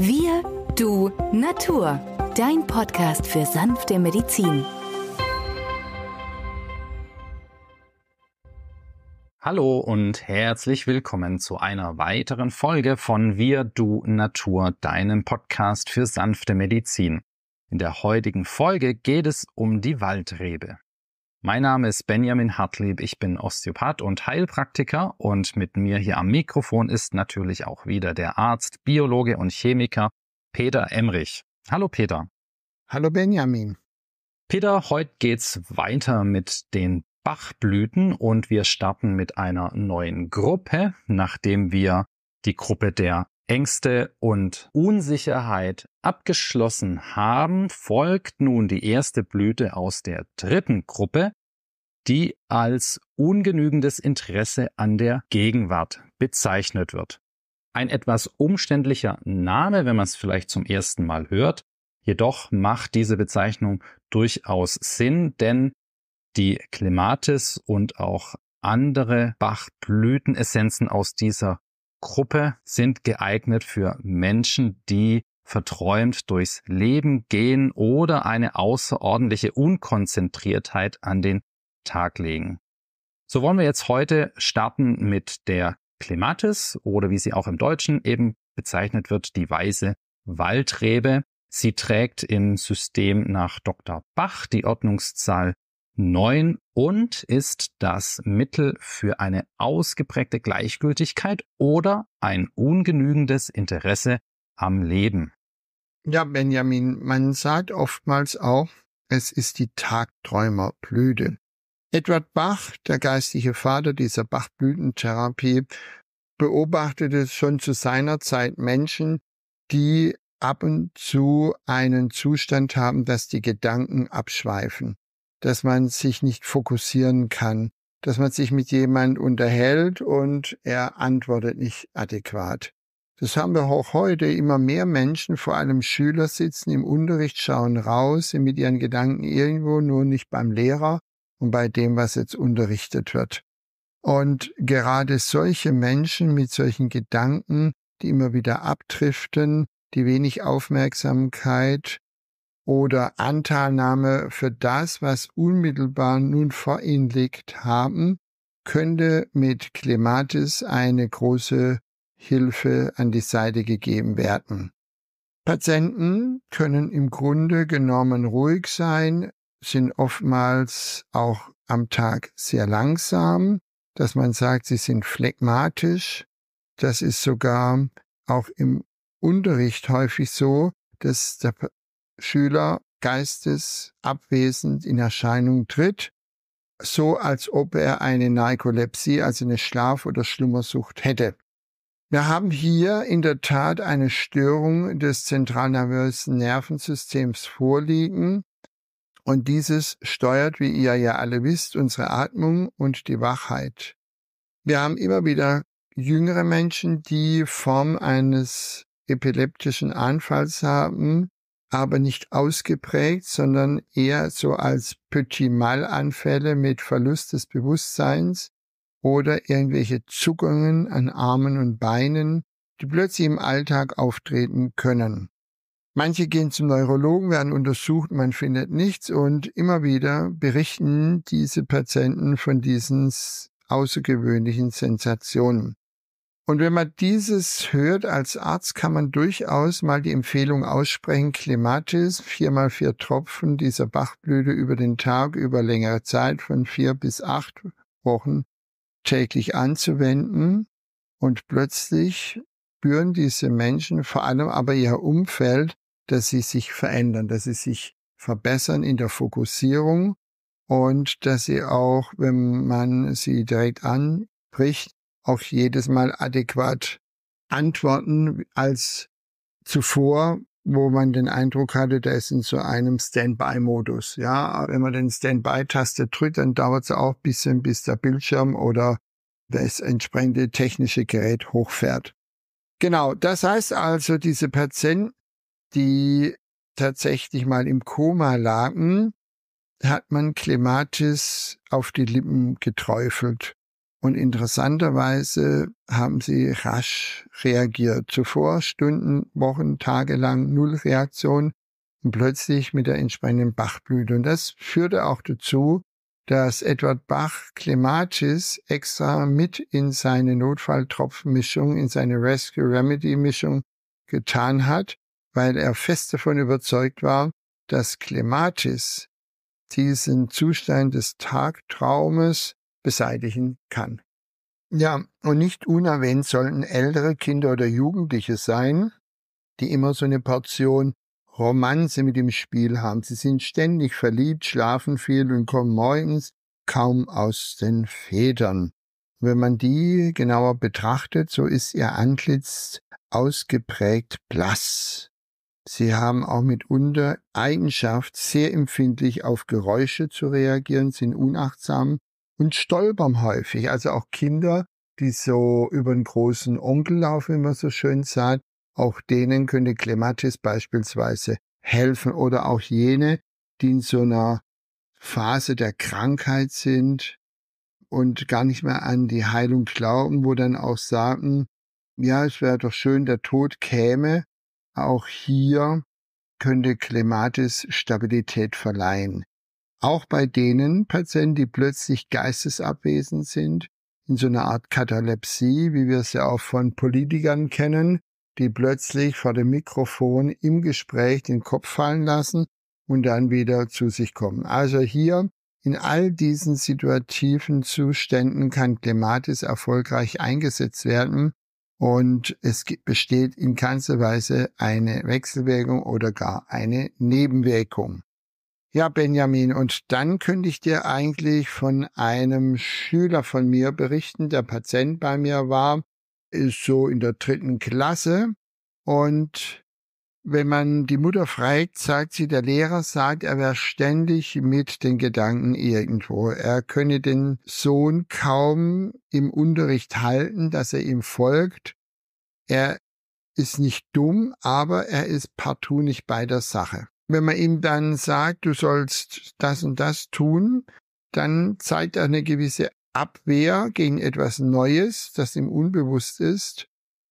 Wir, du, Natur. Dein Podcast für sanfte Medizin. Hallo und herzlich willkommen zu einer weiteren Folge von Wir, du, Natur, deinem Podcast für sanfte Medizin. In der heutigen Folge geht es um die Waldrebe. Mein Name ist Benjamin Hartlieb, ich bin Osteopath und Heilpraktiker und mit mir hier am Mikrofon ist natürlich auch wieder der Arzt, Biologe und Chemiker Peter Emrich. Hallo Peter. Hallo Benjamin. Peter, heute geht's weiter mit den Bachblüten und wir starten mit einer neuen Gruppe, nachdem wir die Gruppe der Ängste und Unsicherheit abgeschlossen haben, folgt nun die erste Blüte aus der dritten Gruppe, die als ungenügendes Interesse an der Gegenwart bezeichnet wird. Ein etwas umständlicher Name, wenn man es vielleicht zum ersten Mal hört, jedoch macht diese Bezeichnung durchaus Sinn, denn die Klematis und auch andere Bachblütenessenzen aus dieser Gruppe sind geeignet für Menschen, die verträumt durchs Leben gehen oder eine außerordentliche Unkonzentriertheit an den Tag legen. So wollen wir jetzt heute starten mit der Klematis oder wie sie auch im Deutschen eben bezeichnet wird, die weiße Waldrebe. Sie trägt im System nach Dr. Bach die Ordnungszahl 9 und ist das Mittel für eine ausgeprägte Gleichgültigkeit oder ein ungenügendes Interesse am Leben. Ja, Benjamin, man sagt oftmals auch, es ist die Tagträumerblüte. Edward Bach, der geistliche Vater dieser Bachblütentherapie, beobachtete schon zu seiner Zeit Menschen, die ab und zu einen Zustand haben, dass die Gedanken abschweifen dass man sich nicht fokussieren kann, dass man sich mit jemand unterhält und er antwortet nicht adäquat. Das haben wir auch heute. Immer mehr Menschen, vor allem Schüler, sitzen im Unterricht, schauen raus, sind mit ihren Gedanken irgendwo, nur nicht beim Lehrer und bei dem, was jetzt unterrichtet wird. Und gerade solche Menschen mit solchen Gedanken, die immer wieder abdriften, die wenig Aufmerksamkeit oder Anteilnahme für das, was unmittelbar nun vor ihnen liegt, haben, könnte mit Klimatis eine große Hilfe an die Seite gegeben werden. Patienten können im Grunde genommen ruhig sein, sind oftmals auch am Tag sehr langsam, dass man sagt, sie sind phlegmatisch. Das ist sogar auch im Unterricht häufig so, dass der Schüler geistesabwesend in Erscheinung tritt, so als ob er eine Narkolepsie, also eine Schlaf- oder Schlummersucht hätte. Wir haben hier in der Tat eine Störung des zentralnervösen Nervensystems vorliegen und dieses steuert, wie ihr ja alle wisst, unsere Atmung und die Wachheit. Wir haben immer wieder jüngere Menschen, die Form eines epileptischen Anfalls haben, aber nicht ausgeprägt, sondern eher so als Petit Mal-Anfälle mit Verlust des Bewusstseins oder irgendwelche Zuckungen an Armen und Beinen, die plötzlich im Alltag auftreten können. Manche gehen zum Neurologen, werden untersucht, man findet nichts und immer wieder berichten diese Patienten von diesen außergewöhnlichen Sensationen. Und wenn man dieses hört als Arzt, kann man durchaus mal die Empfehlung aussprechen, Clematis, viermal vier Tropfen dieser Bachblüte über den Tag, über längere Zeit von vier bis acht Wochen täglich anzuwenden. Und plötzlich spüren diese Menschen, vor allem aber ihr Umfeld, dass sie sich verändern, dass sie sich verbessern in der Fokussierung und dass sie auch, wenn man sie direkt anbricht, auch jedes Mal adäquat antworten als zuvor, wo man den Eindruck hatte, der ist in so einem Standby-Modus. Ja, wenn man den Standby-Taste drückt, dann dauert es auch ein bisschen, bis der Bildschirm oder das entsprechende technische Gerät hochfährt. Genau, das heißt also, diese Patienten, die tatsächlich mal im Koma lagen, hat man Klematis auf die Lippen geträufelt. Und interessanterweise haben sie rasch reagiert. Zuvor Stunden, Wochen, Tage lang null Reaktion und plötzlich mit der entsprechenden Bachblüte. Und das führte auch dazu, dass Edward Bach Clematis extra mit in seine Notfalltropfmischung, in seine Rescue Remedy Mischung getan hat, weil er fest davon überzeugt war, dass Clematis diesen Zustand des Tagtraumes beseitigen kann. Ja, und nicht unerwähnt sollten ältere Kinder oder Jugendliche sein, die immer so eine Portion Romanze mit dem Spiel haben. Sie sind ständig verliebt, schlafen viel und kommen morgens kaum aus den Federn. Wenn man die genauer betrachtet, so ist ihr Antlitz ausgeprägt blass. Sie haben auch mitunter Eigenschaft, sehr empfindlich auf Geräusche zu reagieren, sind unachtsam und stolpern häufig. Also auch Kinder, die so über den großen Onkel laufen, wie man so schön sagt, auch denen könnte Klematis beispielsweise helfen oder auch jene, die in so einer Phase der Krankheit sind und gar nicht mehr an die Heilung glauben, wo dann auch sagen, ja, es wäre doch schön, der Tod käme. Auch hier könnte Klematis Stabilität verleihen auch bei denen Patienten, die plötzlich geistesabwesend sind, in so einer Art Katalepsie, wie wir es ja auch von Politikern kennen, die plötzlich vor dem Mikrofon im Gespräch den Kopf fallen lassen und dann wieder zu sich kommen. Also hier in all diesen situativen Zuständen kann Klematis erfolgreich eingesetzt werden und es besteht in keinster Weise eine Wechselwirkung oder gar eine Nebenwirkung. Ja, Benjamin, und dann könnte ich dir eigentlich von einem Schüler von mir berichten, der Patient bei mir war, ist so in der dritten Klasse. Und wenn man die Mutter fragt, sagt sie, der Lehrer sagt, er wäre ständig mit den Gedanken irgendwo. Er könne den Sohn kaum im Unterricht halten, dass er ihm folgt. Er ist nicht dumm, aber er ist partout nicht bei der Sache wenn man ihm dann sagt, du sollst das und das tun, dann zeigt er eine gewisse Abwehr gegen etwas Neues, das ihm unbewusst ist.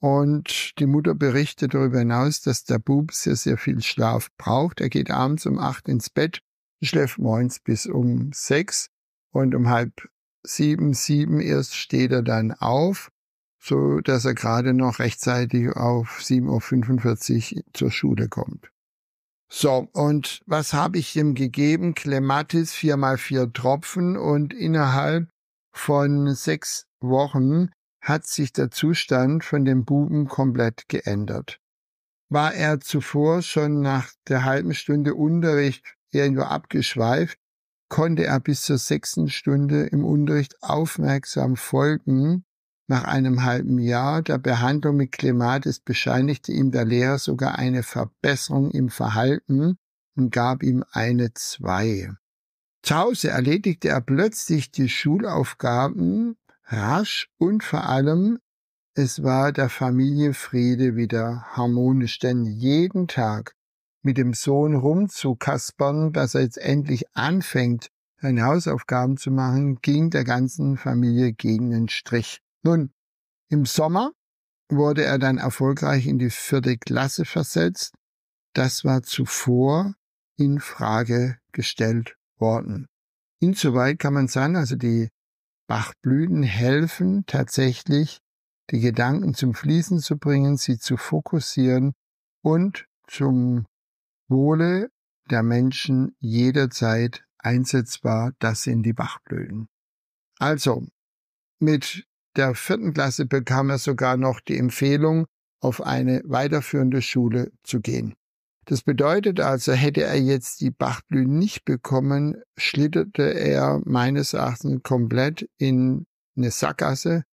Und die Mutter berichtet darüber hinaus, dass der Bub sehr, sehr viel Schlaf braucht. Er geht abends um acht ins Bett, schläft morgens bis um sechs und um halb sieben, sieben erst steht er dann auf, so dass er gerade noch rechtzeitig auf 7.45 Uhr zur Schule kommt. So, und was habe ich ihm gegeben? Clematis, vier mal vier Tropfen und innerhalb von sechs Wochen hat sich der Zustand von dem Buben komplett geändert. War er zuvor schon nach der halben Stunde Unterricht irgendwo abgeschweift, konnte er bis zur sechsten Stunde im Unterricht aufmerksam folgen nach einem halben Jahr der Behandlung mit Clematis bescheinigte ihm der Lehrer sogar eine Verbesserung im Verhalten und gab ihm eine zwei. Zu Hause erledigte er plötzlich die Schulaufgaben rasch und vor allem es war der Familienfriede wieder harmonisch, denn jeden Tag mit dem Sohn rumzukaspern, dass er jetzt endlich anfängt, seine Hausaufgaben zu machen, ging der ganzen Familie gegen den Strich. Nun, im Sommer wurde er dann erfolgreich in die vierte Klasse versetzt. Das war zuvor in Frage gestellt worden. Insoweit kann man sagen, also die Bachblüten helfen tatsächlich, die Gedanken zum Fließen zu bringen, sie zu fokussieren und zum Wohle der Menschen jederzeit einsetzbar. Das sind die Bachblüten. Also, mit der vierten Klasse bekam er sogar noch die Empfehlung, auf eine weiterführende Schule zu gehen. Das bedeutet also, hätte er jetzt die Bachblü nicht bekommen, schlitterte er meines Erachtens komplett in eine Sackgasse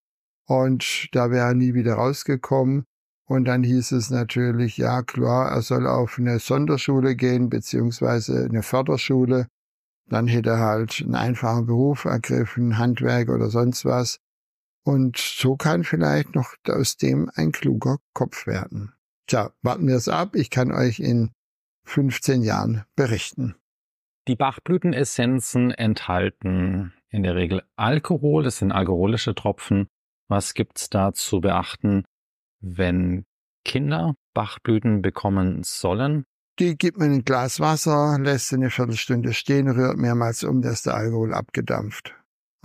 und da wäre er nie wieder rausgekommen. Und dann hieß es natürlich, ja klar, er soll auf eine Sonderschule gehen, beziehungsweise eine Förderschule. Dann hätte er halt einen einfachen Beruf ergriffen, Handwerk oder sonst was. Und so kann vielleicht noch aus dem ein kluger Kopf werden. Tja, warten wir es ab. Ich kann euch in 15 Jahren berichten. Die Bachblütenessenzen enthalten in der Regel Alkohol. Das sind alkoholische Tropfen. Was gibt's da zu beachten, wenn Kinder Bachblüten bekommen sollen? Die gibt man in ein Glas Wasser, lässt sie eine Viertelstunde stehen, rührt mehrmals um, dass der Alkohol abgedampft.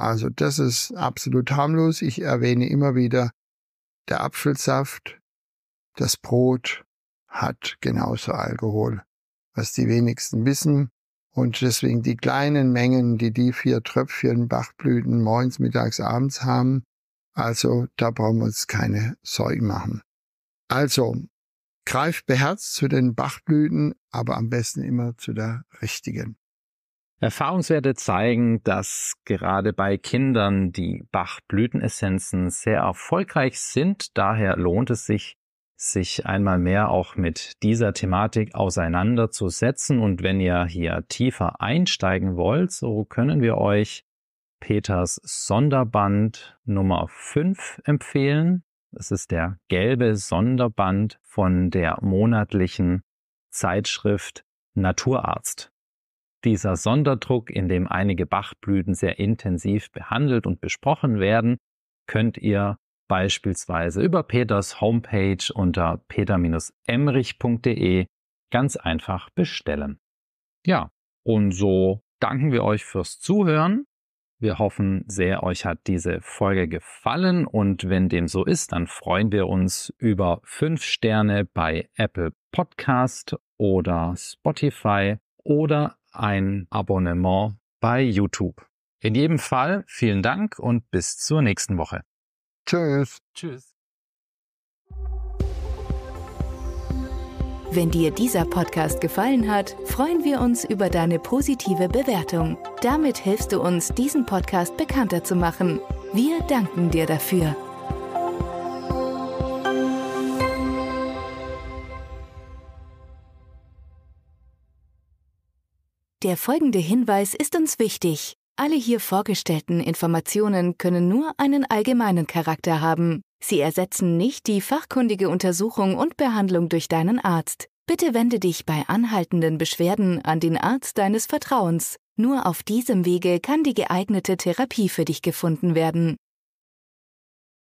Also das ist absolut harmlos. Ich erwähne immer wieder, der Apfelsaft, das Brot hat genauso Alkohol, was die wenigsten wissen. Und deswegen die kleinen Mengen, die die vier Tröpfchen Bachblüten morgens, mittags, abends haben, also da brauchen wir uns keine Sorgen machen. Also greift beherzt zu den Bachblüten, aber am besten immer zu der richtigen. Erfahrungswerte zeigen, dass gerade bei Kindern die Bachblütenessenzen sehr erfolgreich sind. Daher lohnt es sich, sich einmal mehr auch mit dieser Thematik auseinanderzusetzen. Und wenn ihr hier tiefer einsteigen wollt, so können wir euch Peters Sonderband Nummer 5 empfehlen. Das ist der gelbe Sonderband von der monatlichen Zeitschrift Naturarzt. Dieser Sonderdruck, in dem einige Bachblüten sehr intensiv behandelt und besprochen werden, könnt ihr beispielsweise über Peters Homepage unter peter-emrich.de ganz einfach bestellen. Ja, und so danken wir euch fürs Zuhören. Wir hoffen sehr, euch hat diese Folge gefallen und wenn dem so ist, dann freuen wir uns über 5 Sterne bei Apple Podcast oder Spotify oder ein Abonnement bei YouTube. In jedem Fall vielen Dank und bis zur nächsten Woche. Tschüss. Tschüss. Wenn dir dieser Podcast gefallen hat, freuen wir uns über deine positive Bewertung. Damit hilfst du uns, diesen Podcast bekannter zu machen. Wir danken dir dafür. Der folgende Hinweis ist uns wichtig. Alle hier vorgestellten Informationen können nur einen allgemeinen Charakter haben. Sie ersetzen nicht die fachkundige Untersuchung und Behandlung durch deinen Arzt. Bitte wende dich bei anhaltenden Beschwerden an den Arzt deines Vertrauens. Nur auf diesem Wege kann die geeignete Therapie für dich gefunden werden.